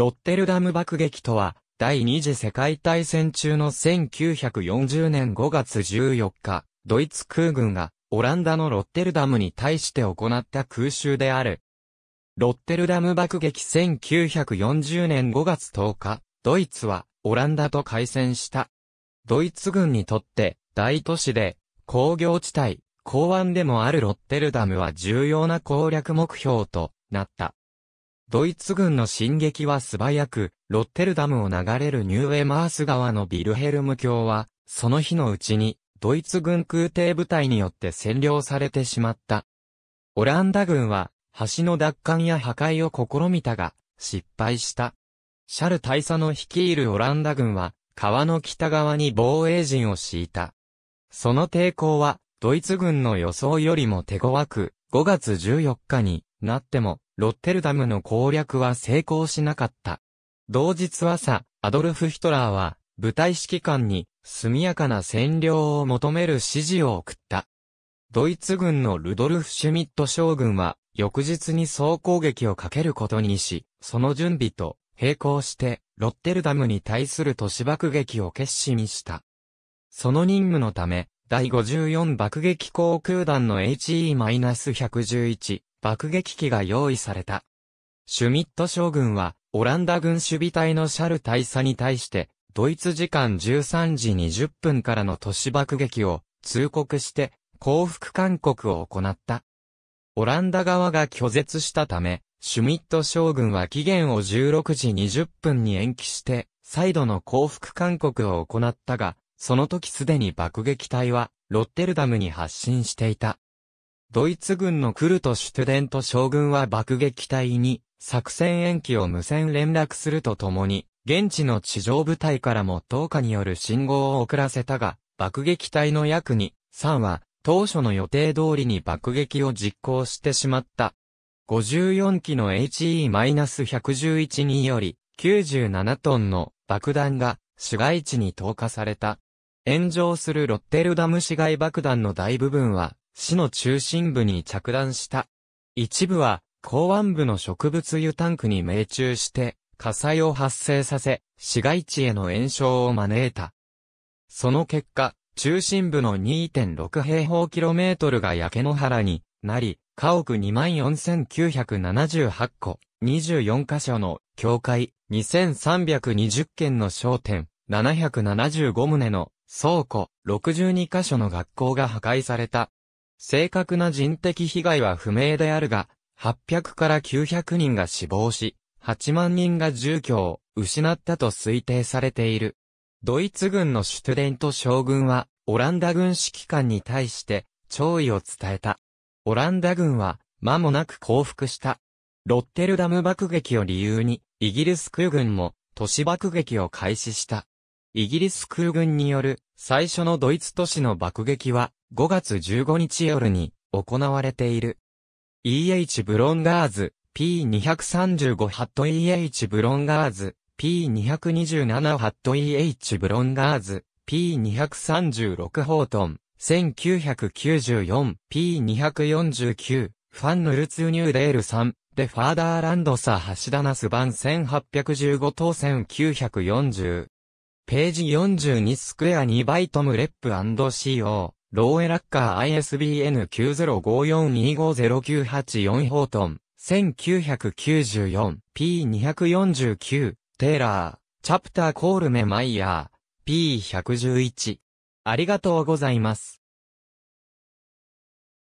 ロッテルダム爆撃とは、第二次世界大戦中の1940年5月14日、ドイツ空軍がオランダのロッテルダムに対して行った空襲である。ロッテルダム爆撃1940年5月10日、ドイツはオランダと開戦した。ドイツ軍にとって大都市で工業地帯、港湾でもあるロッテルダムは重要な攻略目標となった。ドイツ軍の進撃は素早く、ロッテルダムを流れるニューエマース川のビルヘルム橋は、その日のうちに、ドイツ軍空挺部隊によって占領されてしまった。オランダ軍は、橋の奪還や破壊を試みたが、失敗した。シャル大佐の率いるオランダ軍は、川の北側に防衛陣を敷いた。その抵抗は、ドイツ軍の予想よりも手強く、5月14日になっても、ロッテルダムの攻略は成功しなかった。同日朝、アドルフ・ヒトラーは、部隊指揮官に、速やかな占領を求める指示を送った。ドイツ軍のルドルフ・シュミット将軍は、翌日に総攻撃をかけることにし、その準備と、並行して、ロッテルダムに対する都市爆撃を決心した。その任務のため、第54爆撃航空団の HE-111 爆撃機が用意された。シュミット将軍は、オランダ軍守備隊のシャル大佐に対して、ドイツ時間13時20分からの都市爆撃を通告して、降伏勧告を行った。オランダ側が拒絶したため、シュミット将軍は期限を16時20分に延期して、再度の降伏勧告を行ったが、その時すでに爆撃隊は、ロッテルダムに発進していた。ドイツ軍のクルト・シュトデント将軍は爆撃隊に作戦延期を無線連絡するとともに、現地の地上部隊からも投下による信号を遅らせたが、爆撃隊の約に、3は、当初の予定通りに爆撃を実行してしまった。54機の HE-111 により、97トンの爆弾が市街地に投下された。炎上するロッテルダム市街爆弾の大部分は市の中心部に着弾した。一部は、港湾部の植物油タンクに命中して、火災を発生させ、市街地への延焼を招いた。その結果、中心部の2.6平方キロメートルが焼け野原になり、家屋24,978戸、24カ所の教会、2320件の商店、775棟の倉庫、62カ所の学校が破壊された。正確な人的被害は不明であるが、800から900人が死亡し、8万人が住居を失ったと推定されている。ドイツ軍のシュトゥデント将軍は、オランダ軍指揮官に対して、弔意を伝えた。オランダ軍は、間もなく降伏した。ロッテルダム爆撃を理由に、イギリス空軍も、都市爆撃を開始した。イギリス空軍による、最初のドイツ都市の爆撃は、5月15日夜に行われている。EH ブロンガーズ P235 ハット EH ブロンガーズ P227 ハット EH ブロンガーズ P236 ホートン 1994P249 ファンヌルツーニューデール3でファーダーランドサ橋田ナス版1815等1940ページ42スクエア2バイトムレップ &CO ローエラッカー ISBN9054250984 ホートン、1994、P249、テーラー、チャプターコールメマイヤー、P111。ありがとうございます。